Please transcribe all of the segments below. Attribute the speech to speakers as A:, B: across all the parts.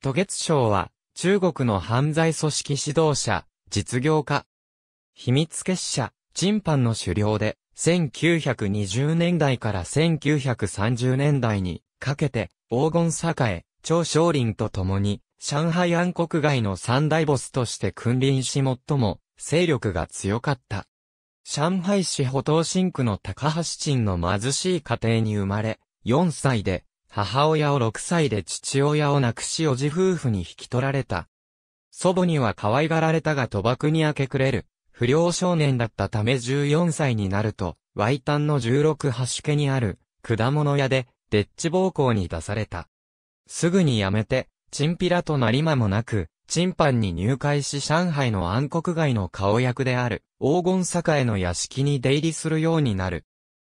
A: 渡月省は、中国の犯罪組織指導者、実業家、秘密結社、チンパンの狩猟で、1920年代から1930年代にかけて、黄金栄、張少林と共に、上海暗国外の三大ボスとして君臨し最も、勢力が強かった。上海市保東新区の高橋鎮の貧しい家庭に生まれ、4歳で母親を6歳で父親を亡くしおじ夫婦に引き取られた。祖母には可愛がられたが賭博に明け暮れる、不良少年だったため14歳になると、Y 端の16橋家にある、果物屋で、デッチ暴行に出された。すぐに辞めて、チンピラとなり間もなく、チンパンに入会し上海の暗黒街の顔役である、黄金栄の屋敷に出入りするようになる。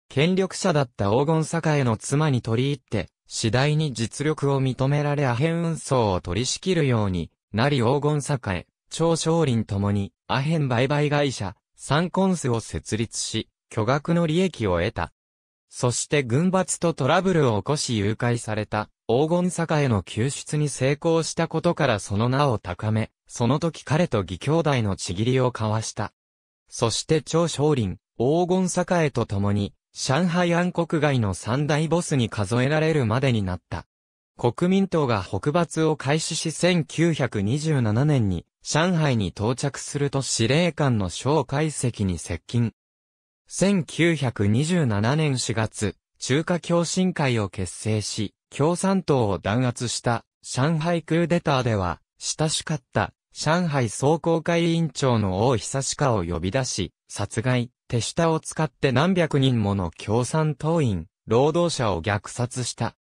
A: 権力者だった黄金栄の妻に取り入って、次第に実力を認められアヘン運送を取り仕切るようになり黄金栄、長少林ともにアヘン売買会社、サンコンスを設立し、巨額の利益を得た。そして軍閥とトラブルを起こし誘拐された黄金栄の救出に成功したことからその名を高め、その時彼と義兄弟のちぎりを交わした。そして長少林、黄金栄と共に上海暗黒街の三大ボスに数えられるまでになった。国民党が北伐を開始し1927年に上海に到着すると司令官の小解石に接近。1927年4月、中華共進会を結成し、共産党を弾圧した上海クーデターでは、親しかった上海総工会委員長の王久鹿を呼び出し、殺害、手下を使って何百人もの共産党員、労働者を虐殺した。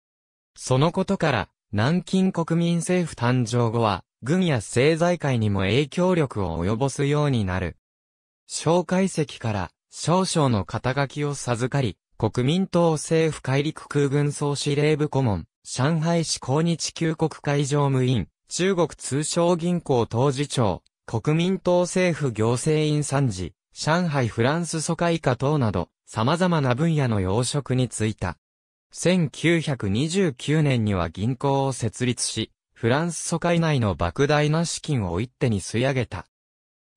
A: そのことから、南京国民政府誕生後は、軍や政財界にも影響力を及ぼすようになる。蒋介石から、少々の肩書きを授かり、国民党政府海陸空軍総司令部顧問、上海市公日旧国会常務員、中国通商銀行当事長、国民党政府行政院参事、上海フランス疎開化等など、様々な分野の要職に就いた。1929年には銀行を設立し、フランス疎開内の莫大な資金を一手に吸い上げた。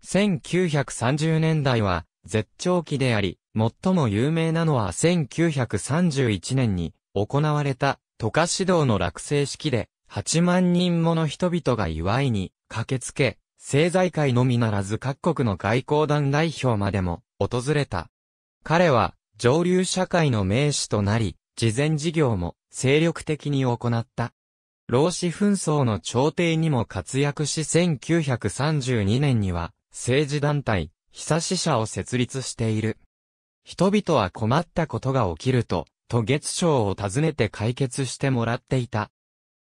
A: 1930年代は絶頂期であり、最も有名なのは1931年に行われた都下指導の落成式で8万人もの人々が祝いに駆けつけ、政財界のみならず各国の外交団代表までも訪れた。彼は上流社会の名手となり、慈善事業も精力的に行った。老子紛争の調停にも活躍し1932年には政治団体、久し者を設立している。人々は困ったことが起きると、都月賞を訪ねて解決してもらっていた。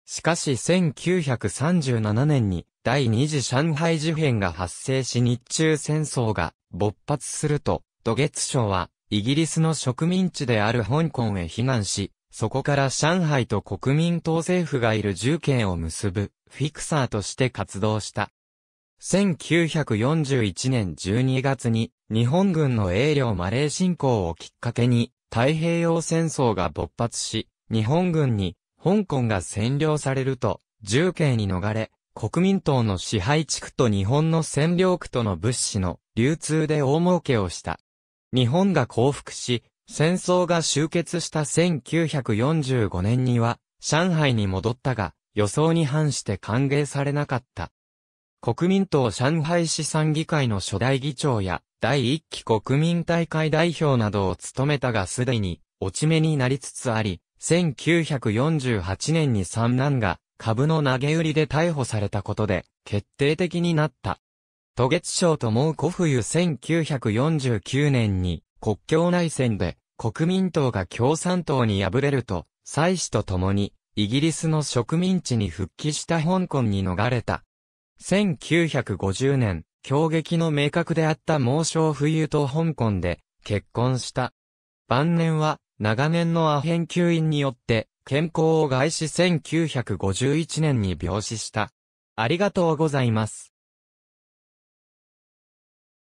A: しかし1937年に第二次上海事変が発生し日中戦争が勃発すると、土月省は、イギリスの植民地である香港へ避難し、そこから上海と国民党政府がいる重慶を結ぶ、フィクサーとして活動した。1941年12月に、日本軍の英領マレー侵攻をきっかけに、太平洋戦争が勃発し、日本軍に、香港が占領されると、重慶に逃れ、国民党の支配地区と日本の占領区との物資の流通で大儲けをした。日本が降伏し、戦争が終結した1945年には、上海に戻ったが、予想に反して歓迎されなかった。国民党上海市産議会の初代議長や、第一期国民大会代表などを務めたがすでに、落ち目になりつつあり、1948年に三男が、株の投げ売りで逮捕されたことで、決定的になった。渡月省と毛古冬1949年に、国境内戦で、国民党が共産党に敗れると、妻子と共に、イギリスの植民地に復帰した香港に逃れた。1950年、強撃の明確であった猛暑冬と香港で結婚した。晩年は長年のアヘン吸引によって健康を害し1951年に病死した。ありがとうございます。